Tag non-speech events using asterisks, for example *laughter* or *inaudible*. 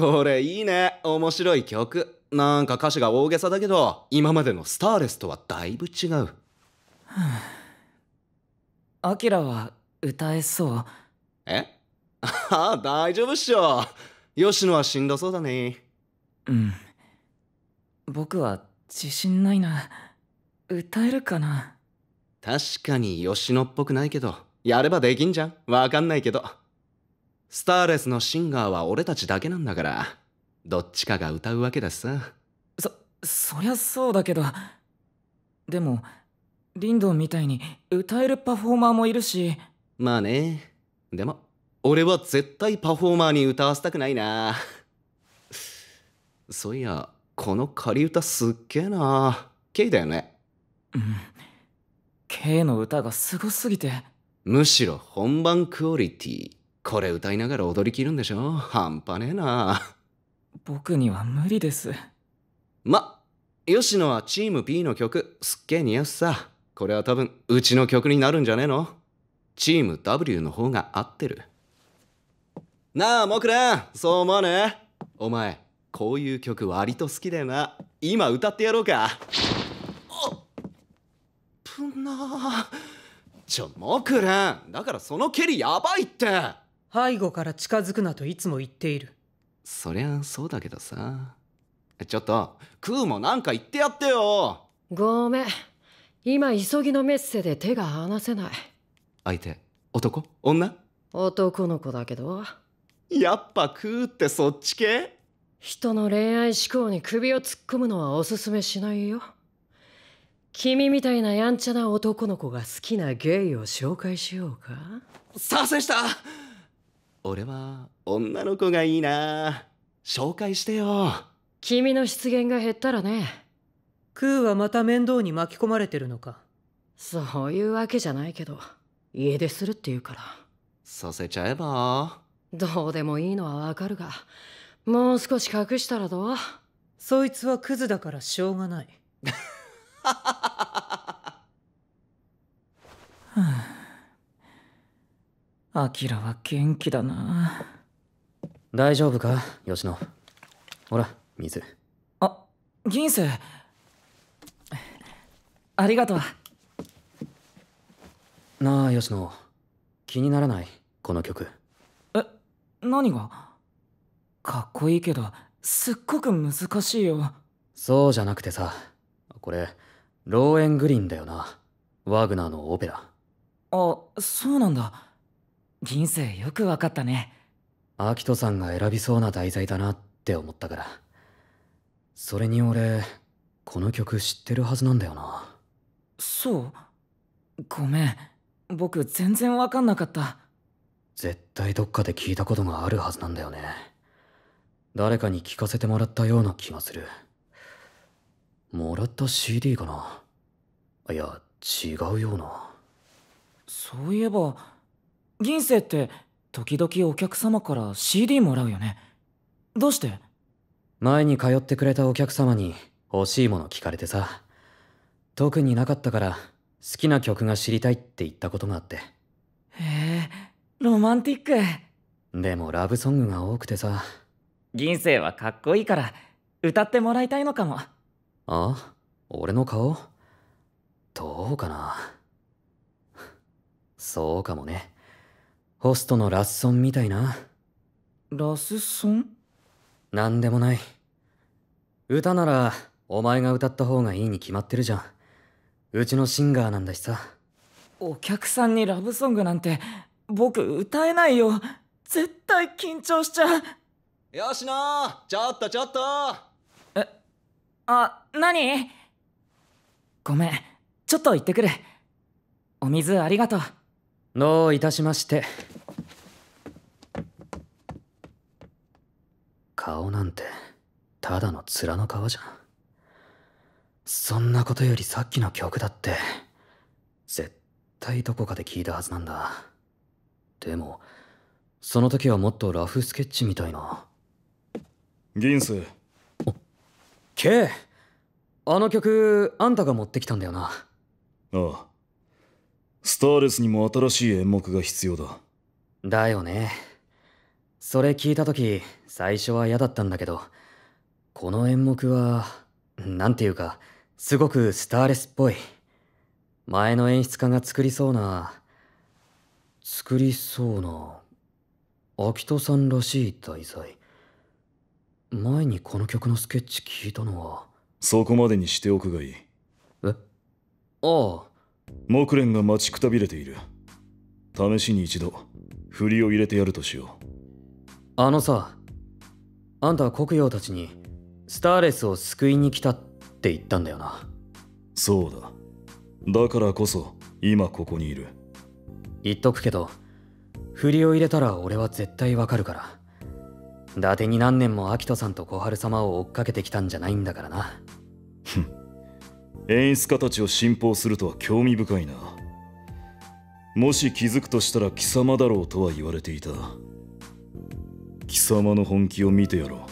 これいいね。面白い曲。なんか歌詞が大げさだけど、今までのスターレスとはだいぶ違う。*sighs* アキラは歌えそう。え *laughs* ああ、大丈夫っしょ。吉野はしんどそうだね。うん。僕は自信ないな。歌えるかな確かに吉野っぽくないけど、やればできんじゃん。わかんないけど。スターレスのシンガーは俺たちだけなんだからどっちかが歌うわけだしさそそりゃそうだけどでもリンドンみたいに歌えるパフォーマーもいるしまあねでも俺は絶対パフォーマーに歌わせたくないなそういやこの仮歌すっげえなイだよねうん K の歌がすごすぎてむしろ本番クオリティこれ歌いながら踊りきるんでしょ半端ねえな僕には無理ですま吉野はチーム P の曲すっげえ似合うさこれは多分うちの曲になるんじゃねえのチーム W の方が合ってるなあモクランそう思わねえお前こういう曲割と好きだよな今歌ってやろうかあっぷなーちょモクランだからその蹴りやばいって背後から近づくなといつも言っているそりゃそうだけどさちょっとクーもなんか言ってやってよごめん今急ぎのメッセで手が離せない相手男女男の子だけどやっぱクーってそっち系人の恋愛思考に首を突っ込むのはおすすめしないよ君みたいなやんちゃな男の子が好きなゲイを紹介しようか賛成した俺は女の子がいいな紹介してよ君の出現が減ったらねクーはまた面倒に巻き込まれてるのかそういうわけじゃないけど家出するって言うからさせちゃえばどうでもいいのはわかるがもう少し隠したらどうそいつはクズだからしょうがないはあ *laughs* アキラは元気だな大丈夫か吉野ほら水あ銀星ありがとうなあ吉野気にならないこの曲え何がかっこいいけどすっごく難しいよそうじゃなくてさこれローエングリンだよなワグナーのオペラあそうなんだ人生よくわかったねアキトさんが選びそうな題材だなって思ったからそれに俺この曲知ってるはずなんだよなそうごめん僕全然わかんなかった絶対どっかで聞いたことがあるはずなんだよね誰かに聞かせてもらったような気がするもらった CD かないや違うようなそういえば銀星って時々お客様から CD もらうよねどうして前に通ってくれたお客様に欲しいもの聞かれてさ特になかったから好きな曲が知りたいって言ったことがあってへえロマンティックでもラブソングが多くてさ銀星はかっこいいから歌ってもらいたいのかもああ俺の顔どうかなそうかもねホストのラッソンみたいな。ラスソンなんでもない。歌なら、お前が歌った方がいいに決まってるじゃん。うちのシンガーなんだしさ。お客さんにラブソングなんて、僕歌えないよ。絶対緊張しちゃう。よしなちょっとちょっとえ、あ、何ごめん、ちょっと行ってくる。お水ありがとう。どういたしまして。顔なんてただの面の皮じゃんそんなことよりさっきの曲だって絶対どこかで聞いたはずなんだでもその時はもっとラフスケッチみたいな銀ス K あの曲あんたが持ってきたんだよなああスターレスにも新しい演目が必要だだよねそれ聞いた時最初は嫌だったんだけどこの演目は何ていうかすごくスターレスっぽい前の演出家が作りそうな作りそうな秋人さんらしい題材前にこの曲のスケッチ聞いたのはそこまでにしておくがいいえああ木蓮が待ちくたびれている試しに一度振りを入れてやるとしようあのさあんたは黒曜たちにスターレスを救いに来たって言ったんだよなそうだだからこそ今ここにいる言っとくけど振りを入れたら俺は絶対わかるから伊達に何年もアキトさんと小春様を追っかけてきたんじゃないんだからな演出家たちを信奉するとは興味深いなもし気づくとしたら貴様だろうとは言われていた貴様の本気を見てやろう